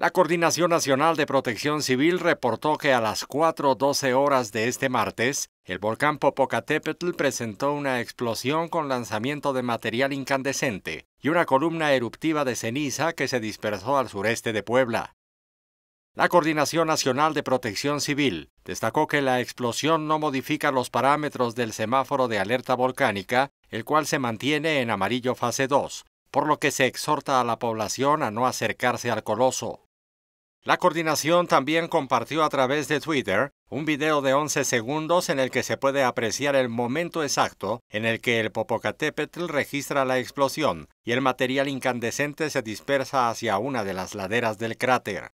La Coordinación Nacional de Protección Civil reportó que a las 4.12 horas de este martes, el volcán Popocatépetl presentó una explosión con lanzamiento de material incandescente y una columna eruptiva de ceniza que se dispersó al sureste de Puebla. La Coordinación Nacional de Protección Civil destacó que la explosión no modifica los parámetros del semáforo de alerta volcánica, el cual se mantiene en amarillo fase 2, por lo que se exhorta a la población a no acercarse al coloso. La coordinación también compartió a través de Twitter un video de 11 segundos en el que se puede apreciar el momento exacto en el que el Popocatépetl registra la explosión y el material incandescente se dispersa hacia una de las laderas del cráter.